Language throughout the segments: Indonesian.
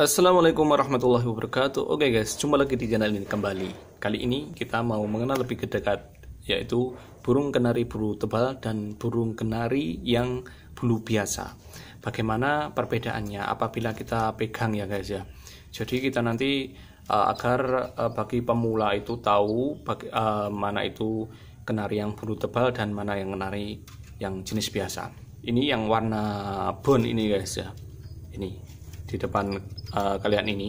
Assalamualaikum warahmatullahi wabarakatuh Oke okay guys, jumpa lagi di channel ini kembali Kali ini kita mau mengenal lebih dekat Yaitu burung kenari bulu tebal dan burung kenari yang bulu biasa Bagaimana perbedaannya apabila kita pegang ya guys ya Jadi kita nanti eh, agar eh, bagi pemula itu tahu bagi, uh, mana itu kenari yang bulu tebal dan mana yang kenari yang jenis biasa Ini yang warna bone ini guys ya Ini di depan uh, kalian ini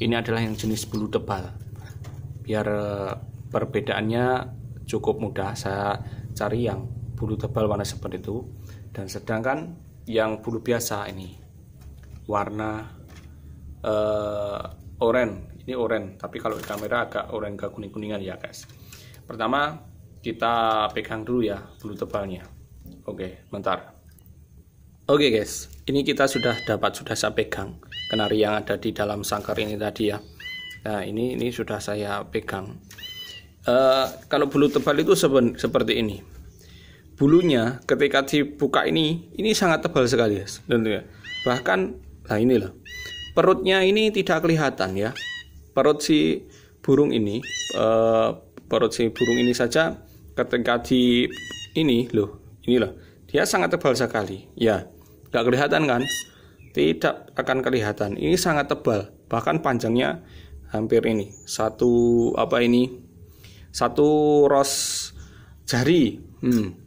ini adalah yang jenis bulu tebal biar uh, perbedaannya cukup mudah saya cari yang bulu tebal warna seperti itu dan sedangkan yang bulu biasa ini warna uh, oranye ini oranye tapi kalau di kamera agak oranye ke kuning kuningan ya guys pertama kita pegang dulu ya bulu tebalnya oke bentar Oke okay guys, ini kita sudah dapat sudah saya pegang kenari yang ada di dalam sangkar ini tadi ya. Nah ini ini sudah saya pegang. Uh, kalau bulu tebal itu seben, seperti ini. Bulunya ketika dibuka ini ini sangat tebal sekali ya. tentunya. Bahkan nah ini loh perutnya ini tidak kelihatan ya. Perut si burung ini uh, perut si burung ini saja ketika di ini loh inilah dia sangat tebal sekali ya tidak kelihatan kan? Tidak akan kelihatan. Ini sangat tebal, bahkan panjangnya hampir ini. Satu apa ini? Satu ros jari. Hmm.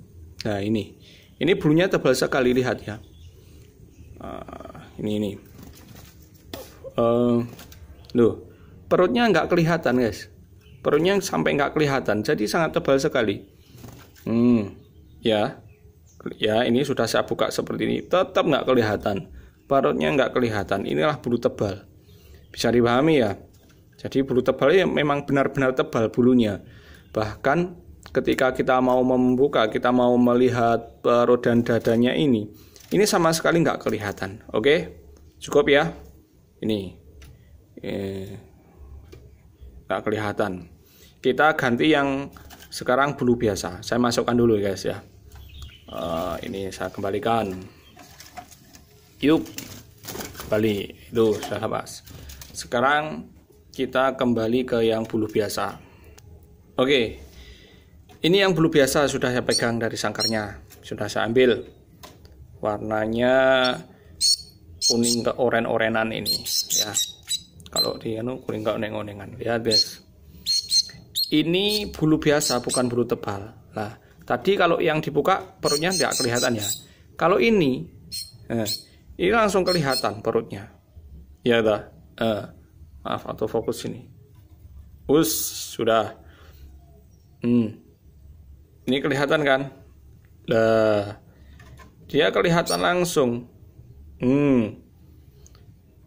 Nah, ini. Ini bulunya tebal sekali lihat ya. Uh, ini ini. Uh, loh, perutnya nggak kelihatan, guys. Perutnya sampai nggak kelihatan. Jadi sangat tebal sekali. Hmm. Ya ya ini sudah saya buka seperti ini tetap nggak kelihatan parutnya nggak kelihatan inilah bulu tebal bisa dipahami ya jadi bulu tebal ya memang benar-benar tebal bulunya bahkan ketika kita mau membuka kita mau melihat perut dan dadanya ini ini sama sekali nggak kelihatan oke cukup ya ini eh, nggak kelihatan kita ganti yang sekarang bulu biasa saya masukkan dulu guys ya uh, ini saya kembalikan yuk kembali itu sudah lepas sekarang kita kembali ke yang bulu biasa oke ini yang bulu biasa sudah saya pegang dari sangkarnya sudah saya ambil warnanya kuning ke oren-orenan ini ya kalau di anu kuning ke oneng-onengan. lihat guys ini bulu biasa bukan bulu tebal lah Tadi kalau yang dibuka perutnya tidak kelihatan ya. Kalau ini, eh, ini langsung kelihatan perutnya. Ya dah. Eh, maaf atau fokus ini. Us sudah. Hmm. Ini kelihatan kan? Dah, Dia kelihatan langsung. Hmm.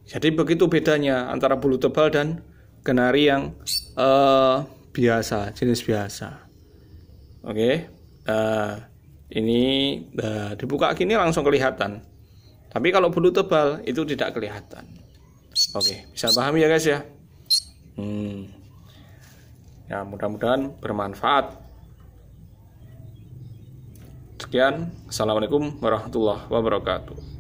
Jadi begitu bedanya antara bulu tebal dan kenari yang eh, biasa, jenis biasa. Oke. Okay. Eh, ini uh, dibuka gini langsung kelihatan tapi kalau bulu tebal itu tidak kelihatan oke okay, bisa paham ya guys ya hmm. ya mudah-mudahan bermanfaat sekian assalamualaikum warahmatullahi wabarakatuh